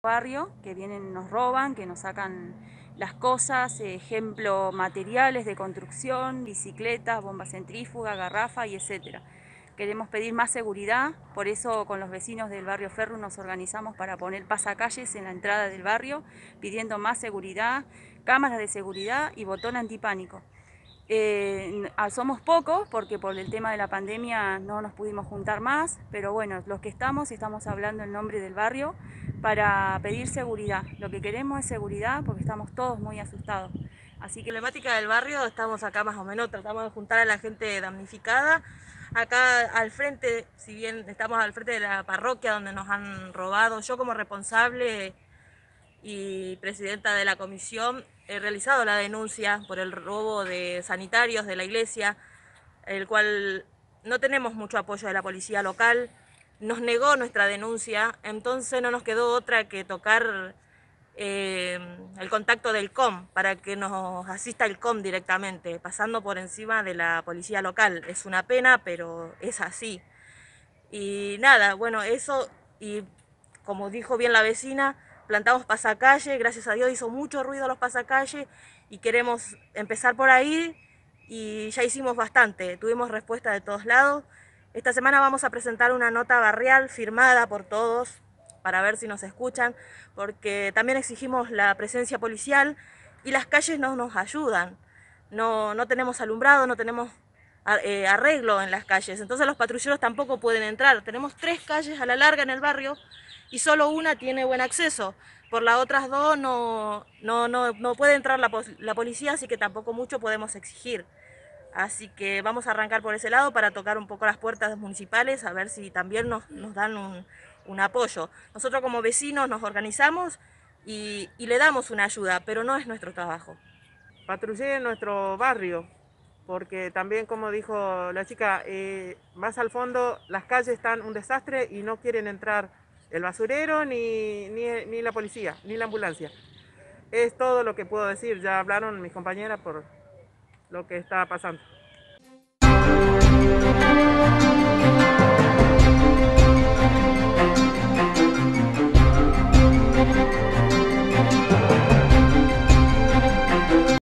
barrio, que vienen, nos roban, que nos sacan las cosas, eh, ejemplo, materiales de construcción, bicicletas, bombas centrífuga, garrafa y etcétera. Queremos pedir más seguridad, por eso con los vecinos del barrio Ferro nos organizamos para poner pasacalles en la entrada del barrio, pidiendo más seguridad, cámaras de seguridad y botón antipánico. Eh, somos pocos porque por el tema de la pandemia no nos pudimos juntar más, pero bueno, los que estamos estamos hablando en nombre del barrio para pedir seguridad. Lo que queremos es seguridad porque estamos todos muy asustados. Así que la temática del barrio, estamos acá más o menos, tratamos de juntar a la gente damnificada. Acá al frente, si bien estamos al frente de la parroquia donde nos han robado, yo como responsable y presidenta de la comisión he realizado la denuncia por el robo de sanitarios de la iglesia, el cual no tenemos mucho apoyo de la policía local nos negó nuestra denuncia, entonces no nos quedó otra que tocar eh, el contacto del COM para que nos asista el COM directamente, pasando por encima de la policía local. Es una pena, pero es así. Y nada, bueno, eso, y como dijo bien la vecina, plantamos pasacalle, gracias a Dios hizo mucho ruido los pasacalles y queremos empezar por ahí y ya hicimos bastante, tuvimos respuesta de todos lados. Esta semana vamos a presentar una nota barrial firmada por todos para ver si nos escuchan, porque también exigimos la presencia policial y las calles no nos ayudan. No, no tenemos alumbrado, no tenemos eh, arreglo en las calles, entonces los patrulleros tampoco pueden entrar. Tenemos tres calles a la larga en el barrio y solo una tiene buen acceso. Por las otras dos no, no, puede entrar la policía, así que tampoco mucho podemos exigir. Así que vamos a arrancar por ese lado para tocar un poco las puertas municipales, a ver si también nos, dan un, apoyo. Nosotros como vecinos nos organizamos y, le damos una ayuda, pero no es nuestro trabajo. en nuestro barrio, porque también como dijo la chica, eh, más al fondo las calles están un desastre y no quieren entrar el basurero ni, ni, ni la policía, ni la ambulancia. Es todo lo que puedo decir, ya hablaron mis compañeras por, lo que está pasando.